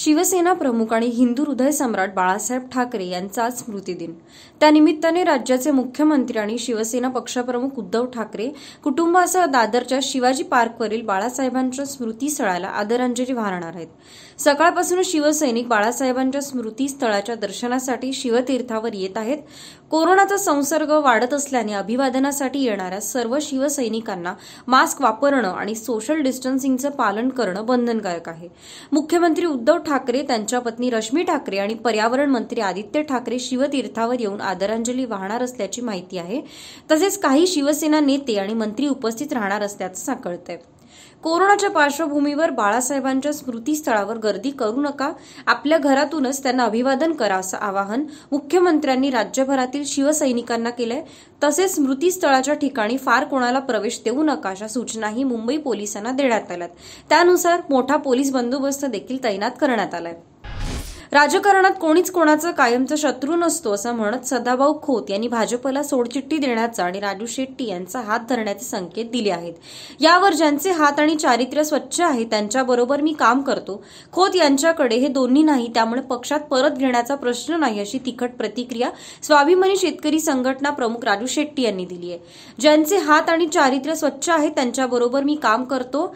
शिवसेना प्रमुख आणि हिंदू हृदय सम्राट बाळासाहेब ठाकरे यांचा आज स्मृती दिन त्यानिमित्ताने राज्याचे मुख्यमंत्री आणि शिवसेना पक्षप्रमुख उद्धव ठाकरे कुटुंबासह दादरच्या शिवाजी पार्कवरील बाळासाहेबांच्या स्मृतीस्थळाला आदरांजली वाहणार आहेत सकाळपासून शिवसैनिक बाळासाहेबांच्या स्मृतीस्थळाच्या दर्शनासाठी शिवतीर्थावर येत आहेत कोरोनाचा संसर्ग वाढत असल्याने अभिवादनासाठी येणाऱ्या सर्व शिवसैनिकांना मास्क वापरणं आणि सोशल डिस्टन्सिंगचं पालन करणं बंधनकारक आहे मुख्यमंत्री उद्धव ठाकरे त्यांच्या पत्नी रश्मी ठाकरे आणि पर्यावरण मंत्री आदित्य ठाकरे शिवतीर्थावर येऊन आदरांजली वाहणार असल्याची माहिती आहे तसेच काही शिवसेना नेते आणि मंत्री उपस्थित राहणार असल्याचं सांगत आहेत कोरोनाच्या पार्श्वभूमीवर बाळासाहेबांच्या स्मृतीस्थळावर गर्दी करू नका आपल्या घरातूनच त्यांना अभिवादन करा असं आवाहन मुख्यमंत्र्यांनी राज्यभरातील शिवसैनिकांना केलंय तसेच स्मृतीस्थळाच्या ठिकाणी फार कोणाला प्रवेश देऊ नका अशा सूचनाही मुंबई पोलिसांना देण्यात आल्यात त्यानुसार मोठा पोलीस बंदोबस्त देखील तैनात करण्यात आलाय राजकारणात कोणीच कोणाचं कायमचं शत्रू नसतो असं म्हणत सदाभाऊ खोत यांनी भाजपला सोडचिठ्ठी देण्याचा आणि राजू शेट्टी यांचा हात धरण्याचे संकेत दिले आहेत यावर ज्यांचे हात आणि चारित्र्य स्वच्छ आहे त्यांच्याबरोबर मी काम करतो खोत यांच्याकडे हे दोन्ही नाही त्यामुळे पक्षात परत घेण्याचा प्रश्न नाही अशी तिखट प्रतिक्रिया स्वाभिमानी शेतकरी संघटना प्रमुख राजू शेट्टी यांनी दिली आहे ज्यांचे हात आणि चारित्र्य स्वच्छ आहे त्यांच्याबरोबर मी काम करतो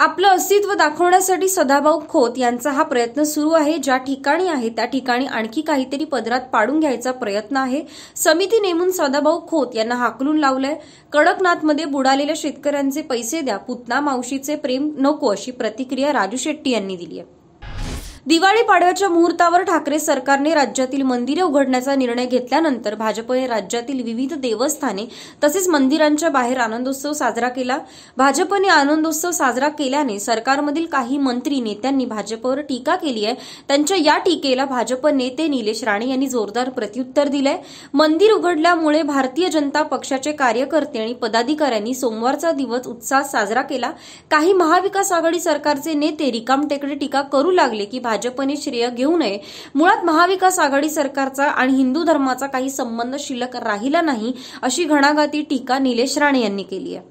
आपलं अस्तित्व दाखवण्यासाठी सदाभाऊ खोत यांचा हा प्रयत्न सुरू आहे ज्या ठिकाणी आहे त्या ठिकाणी आणखी काहीतरी पदरात पाडून घ्यायचा प्रयत्न आहे समिती नेमून सदाभाऊ खोत यांना हाकलून लावलंय कडकनाथमध्ये बुडालेल्या शेतकऱ्यांचे पैसे द्या पुतना मावशीचे प्रेम नको अशी प्रतिक्रिया राजू शेट्टी यांनी दिली आहे दिवाळी पाडव्याच्या मुहूर्तावर ठाकरे सरकारने राज्यातील मंदिरे उघडण्याचा निर्णय घेतल्यानंतर भाजपने राज्यातील विविध देवस्थाने तसेच मंदिरांच्या बाहेर आनंदोत्सव साजरा केला भाजपने आनंदोत्सव साजरा केल्याने सरकारमधील काही मंत्री नेत्यांनी भाजपवर टीका केली आहे त्यांच्या या टीकेला भाजप नेते निलेश राणे यांनी जोरदार प्रत्युत्तर दिलंय मंदिर उघडल्यामुळे भारतीय जनता पक्षाचे कार्यकर्ते आणि पदाधिकाऱ्यांनी सोमवारचा दिवस उत्साह साजरा केला काही महाविकास आघाडी सरकारचे नेते रिकाम टेकडे टीका करू लागले की भाजपने श्रेय घेऊ नये मुळात महाविकास आघाडी सरकारचा आणि हिंदू धर्माचा काही संबंध शिल्लक राहिला नाही अशी घणाघाती टीका निलेश राणे यांनी केली आहे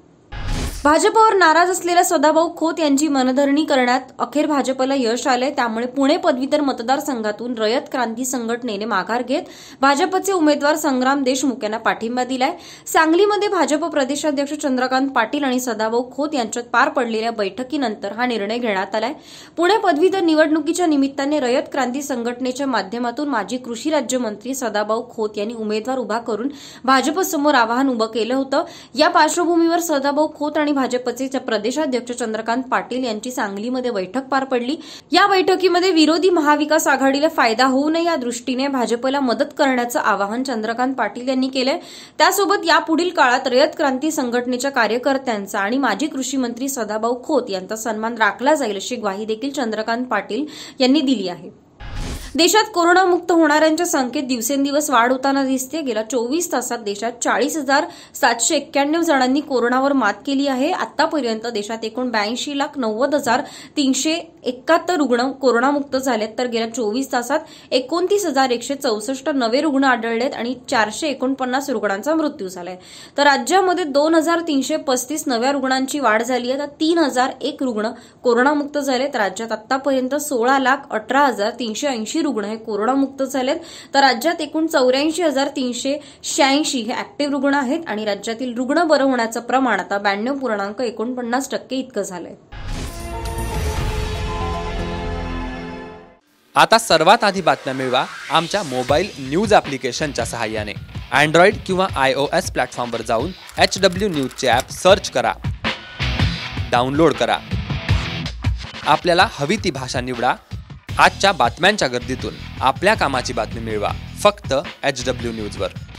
भाजपवर नाराज असलेल्या सदाभाऊ खोत यांची मनधरणी करण्यात अखेर भाजपला यश आले त्यामुळे पुणे पदवीधर मतदारसंघातून रयत क्रांती संघटनेने माघार घेत भाजपचे उमेदवार संग्राम देशमुख यांना पाठिंबा दिलाय सांगलीमध्ये भाजप प्रदेशाध्यक्ष चंद्रकांत पाटील आणि सदाभाऊ खोत यांच्यात पार पडलेल्या बैठकीनंतर हा निर्णय घेण्यात आलाय पुणे पदवीधर निवडणुकीच्या निमित्ताने रयत क्रांती संघटनेच्या माध्यमातून माजी कृषी राज्यमंत्री सदाभाऊ खोत यांनी उमेदवार उभा करून भाजपसमोर आवाहन उभं केलं होतं या पार्श्वभूमीवर सदाभाऊ खोत आणि आणि भाजपचे प्रदेशाध्यक्ष चंद्रकांत पाटील यांची सांगलीमध्ये बैठक पार पडली या बैठकीमध्ये विरोधी महाविकास आघाडीला फायदा होऊ नये या दृष्टीने भाजपला मदत करण्याचं आवाहन चंद्रकांत पाटील यांनी केलंय त्यासोबत यापुढील काळात रयत क्रांती संघटनेच्या कार्यकर्त्यांचा आणि माजी कृषी मंत्री सदाभाऊ खोत यांचा सन्मान राखला जाईल अशी ग्वाही देखील चंद्रकांत पाटील यांनी दिली आहे देशात कोरोनामुक्त होणाऱ्यांच्या संख्येत दिवसेंदिवस वाढ होताना दिसते गेल्या चोवीस तासात देशात चाळीस हजार सातशे एक्क्याण्णव जणांनी कोरोनावर मात केली आहे आतापर्यंत देशात एकूण ब्याऐंशी लाख नव्वद हजार तीनशे एकाहत्तर रुग्ण कोरोनामुक्त झालेत तर गेल्या चोवीस तासात एकोणतीस हजार एकशे चौसष्ट नवे रुग्ण आढळलेत आणि चारशे एकोणपन्नास रुग्णांचा मृत्यू झालाय तर राज्यामध्ये दोन हजार तीनशे पस्तीस नव्या रुग्णांची वाढ झाली आहे तर तीन हजार एक रुग्ण कोरोनामुक्त झाले झालेत राज्यात आतापर्यंत सोळा लाख अठरा हजार तीनशे ऐंशी ऐंशी रुग्ण हे कोरोनामुक्त झालेत तर राज्यात एकूण चौऱ्याऐंशी हजार तीनशे शहाऐंशी हे ऍक्टिव्ह रुग्ण आहेत आणि राज्यातील रुग्ण बरं होण्याचं प्रमाण आता ब्याण्णव पूर्णांक एकोणपन्नास टक्के इतकं झालंय आता सर्वात आधी बातम्या मिळवा आमच्या मोबाईल न्यूज ऍप्लिकेशनच्या सहाय्याने अँड्रॉइड किंवा आय ओ एस प्लॅटफॉर्मवर जाऊन एच डब्ल्यू न्यूजचे ॲप सर्च करा डाउनलोड करा आपल्याला हवी ती भाषा निवडा आजच्या बातम्यांच्या गर्दीतून आपल्या कामाची बातमी मिळवा फक्त एच डब्ल्यू न्यूजवर